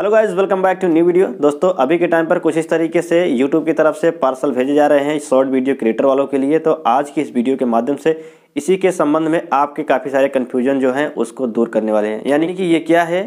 hello guys welcome back to new video दोस्तों अभी के टाइम पर कुछ इस तरीके से यूट्यूब की तरफ से पार्सल भेजे जा रहे हैं शॉर्ट वीडियो क्रिएटर वालों के लिए तो आज की इस वीडियो के माध्यम से इसी के संबंध में आपके काफ़ी सारे कन्फ्यूजन जो हैं उसको दूर करने वाले हैं यानी कि ये क्या है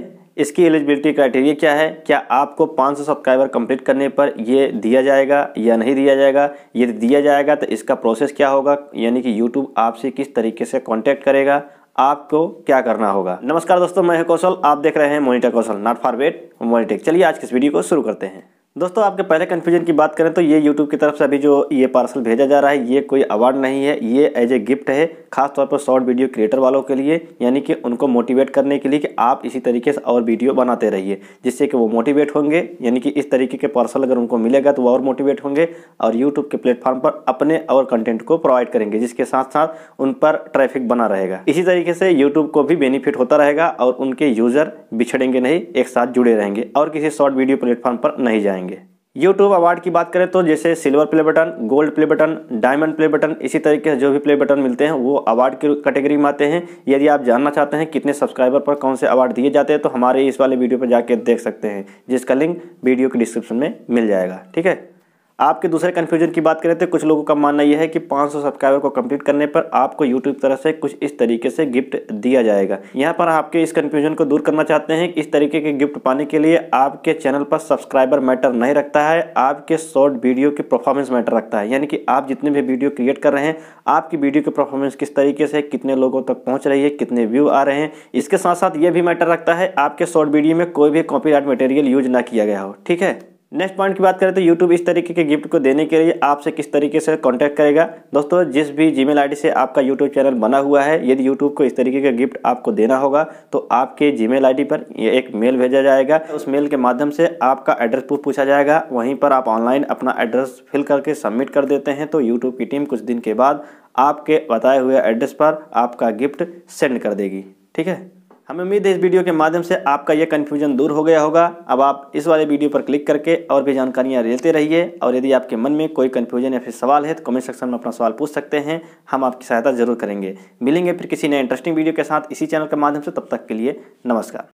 इसकी एलिजिबिलिटी क्राइटेरिया क्या है क्या आपको 500 सब्सक्राइबर कंप्लीट करने पर ये दिया जाएगा या नहीं दिया जाएगा यदि दिया जाएगा तो इसका प्रोसेस क्या होगा यानी कि यूट्यूब आपसे किस तरीके से कांटेक्ट करेगा आपको क्या करना होगा नमस्कार दोस्तों मैं कौशल आप देख रहे हैं मोनिटा कौशल नॉट फॉर वेट मोनिटेक चलिए आज के इस वीडियो को शुरू करते हैं दोस्तों आपके पहले कन्फ्यूजन की बात करें तो ये यूट्यूब की तरफ से अभी जो ये पार्सल भेजा जा रहा है ये कोई अवार्ड नहीं है ये एज ए गिफ्ट है खासतौर पर शॉर्ट वीडियो क्रिएटर वालों के लिए यानी कि उनको मोटिवेट करने के लिए कि आप इसी तरीके से और वीडियो बनाते रहिए जिससे कि वो मोटिवेट होंगे यानी कि इस तरीके के पार्सल अगर उनको मिलेगा तो वो और मोटिवेट होंगे और यूट्यूब के प्लेटफॉर्म पर अपने और कंटेंट को प्रोवाइड करेंगे जिसके साथ साथ उन पर ट्रैफिक बना रहेगा इसी तरीके से यूट्यूब को भी बेनिफिट होता रहेगा और उनके यूज़र बिछड़ेंगे नहीं एक साथ जुड़े रहेंगे और किसी शॉर्ट वीडियो प्लेटफॉर्म पर नहीं जाएंगे यूट्यूब अवार्ड की बात करें तो जैसे silver play button gold play button diamond play button इसी तरीके से जो भी प्ले बटन मिलते हैं वो अवार्ड की कैटेगरी में आते हैं यदि आप जानना चाहते हैं कितने सब्सक्राइबर पर कौन से अवार्ड दिए जाते हैं तो हमारे इस वाले वीडियो पर जाकर देख सकते हैं जिसका लिंक वीडियो के डिस्क्रिप्शन में मिल जाएगा ठीक है आपके दूसरे कन्फ्यूजन की बात करें तो कुछ लोगों का मानना यह है कि 500 सब्सक्राइबर को कंप्लीट करने पर आपको यूट्यूब तरफ से कुछ इस तरीके से गिफ्ट दिया जाएगा यहाँ पर आपके इस कन्फ्यूजन को दूर करना चाहते हैं कि इस तरीके के गिफ्ट पाने के लिए आपके चैनल पर सब्सक्राइबर मैटर नहीं रखता है आपके शॉर्ट वीडियो की परफॉर्मेंस मैटर रखता है यानी कि आप जितने भी वीडियो क्रिएट कर रहे हैं आपकी वीडियो की परफॉर्मेंस किस तरीके से कितने लोगों तक पहुँच रही है कितने व्यू आ रहे हैं इसके साथ साथ ये भी मैटर रखता है आपके शॉर्ट वीडियो में कोई भी कॉपी मटेरियल यूज ना किया गया हो ठीक है नेक्स्ट पॉइंट की बात करें तो यूट्यूब इस तरीके के गिफ्ट को देने के लिए आपसे किस तरीके से कांटेक्ट करेगा दोस्तों जिस भी जीमेल आईडी से आपका यूट्यूब चैनल बना हुआ है यदि यूट्यूब को इस तरीके का गिफ्ट आपको देना होगा तो आपके जीमेल आईडी पर एक मेल भेजा जाएगा उस मेल के माध्यम से आपका एड्रेस प्रूफ पूछा जाएगा वहीं पर आप ऑनलाइन अपना एड्रेस फिल करके सबमिट कर देते हैं तो यूट्यूब की टीम कुछ दिन के बाद आपके बताए हुए एड्रेस पर आपका गिफ्ट सेंड कर देगी ठीक है हमें उम्मीद है इस वीडियो के माध्यम से आपका यह कन्फ्यूजन दूर हो गया होगा अब आप इस वाले वीडियो पर क्लिक करके और भी जानकारियाँ लेते रहिए और यदि आपके मन में कोई कन्फ्यूजन या फिर सवाल है तो कमेंट सेक्शन में अपना सवाल पूछ सकते हैं हम आपकी सहायता जरूर करेंगे मिलेंगे फिर किसी नए इंटरेस्टिंग वीडियो के साथ इसी चैनल के माध्यम से तब तक के लिए नमस्कार